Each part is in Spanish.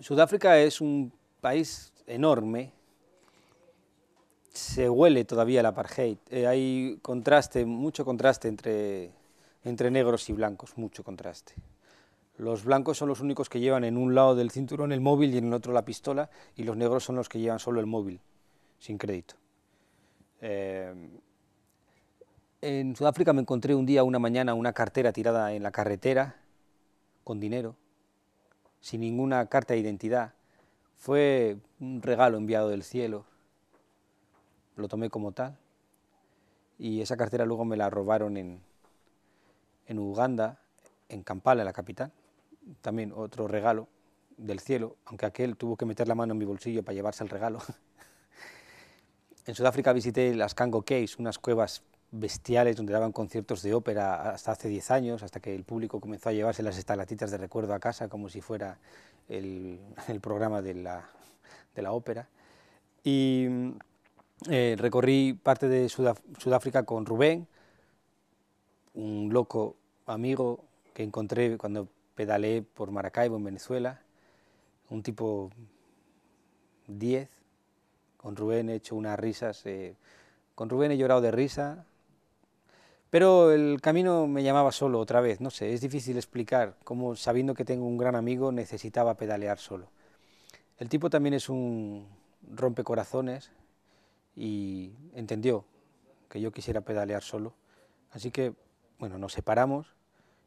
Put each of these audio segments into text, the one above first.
Sudáfrica es un país enorme, se huele todavía el apartheid, eh, hay contraste, mucho contraste entre, entre negros y blancos, mucho contraste. Los blancos son los únicos que llevan en un lado del cinturón el móvil y en el otro la pistola, y los negros son los que llevan solo el móvil, sin crédito. Eh, en Sudáfrica me encontré un día, una mañana, una cartera tirada en la carretera con dinero sin ninguna carta de identidad. Fue un regalo enviado del cielo. Lo tomé como tal. Y esa cartera luego me la robaron en, Uganda, en Kampala, la capital. También otro regalo del cielo, aunque aquel tuvo que meter la mano en mi bolsillo para llevarse el regalo. en Sudáfrica visité las Kango Caves, unas cuevas bestiales donde daban conciertos de ópera hasta hace 10 años, hasta que el público comenzó a llevarse las estalatitas de recuerdo a casa como si fuera el, programa de la, ópera. Y eh, recorrí parte de Sudáfrica con Rubén, un loco amigo que encontré cuando pedaleé por Maracaibo, en Venezuela, un tipo 10. Con Rubén he hecho unas risas. Eh, con Rubén he llorado de risa, pero el camino me llamaba solo otra vez, no sé, es difícil explicar cómo sabiendo que tengo un gran amigo necesitaba pedalear solo. El tipo también es un rompecorazones y entendió que yo quisiera pedalear solo. Así que, bueno, nos separamos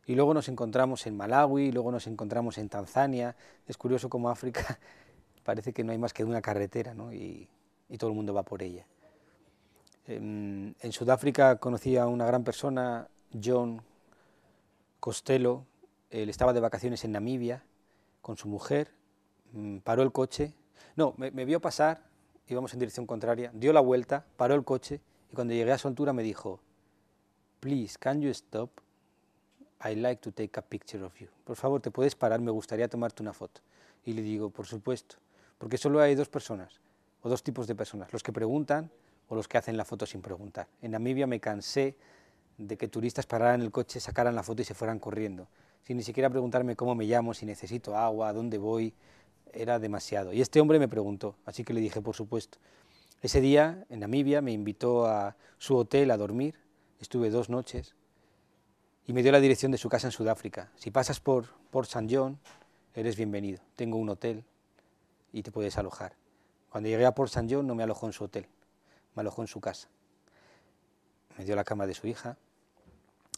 y luego nos encontramos en Malawi, luego nos encontramos en Tanzania. Es curioso como África parece que no hay más que una carretera y todo el mundo va por ella. Em, en Sudáfrica conocí a una gran persona, John Costello, él estaba de vacaciones en Namibia con su mujer, mm, paró el coche, no, me, vio pasar, íbamos en dirección contraria, dio la vuelta, paró el coche y cuando llegué a su altura me dijo, please, can you stop? I like to take a picture of you. Por favor, ¿te puedes parar? Me gustaría tomarte una foto. Y le digo, por supuesto, porque solo hay dos personas, o dos tipos de personas, los que preguntan o los que hacen la foto sin preguntar. En Namibia me cansé de que turistas pararan el coche, sacaran la foto y se fueran corriendo, sin ni siquiera preguntarme cómo me llamo, si necesito agua, dónde voy, era demasiado. Y este hombre me preguntó, así que le dije, por supuesto. Ese día, en Namibia, me invitó a su hotel a dormir, estuve dos noches, y me dio la dirección de su casa en Sudáfrica. Si pasas por, por San John, eres bienvenido, tengo un hotel y te puedes alojar. Cuando llegué a Port San John no me alojó en su hotel, me alojó en su casa. Me dio la cama de su hija,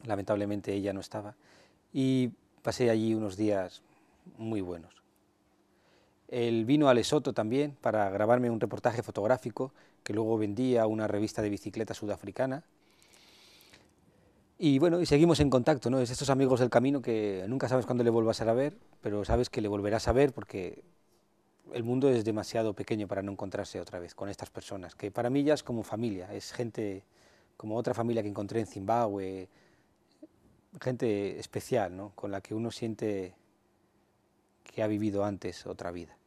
lamentablemente ella no estaba, y pasé allí unos días muy buenos. Él vino a Lesoto también para grabarme un reportaje fotográfico que luego vendía a una revista de bicicleta sudafricana. Y bueno, y seguimos en contacto, ¿no? Es estos amigos del camino que nunca sabes cuándo le vuelvas a ver, pero sabes que le volverás a ver porque el mundo es demasiado pequeño para no encontrarse otra vez con estas personas, que para mí ya es como familia, es gente como otra familia que encontré en Zimbabue, gente especial, ¿no? con la que uno siente que ha vivido antes otra vida.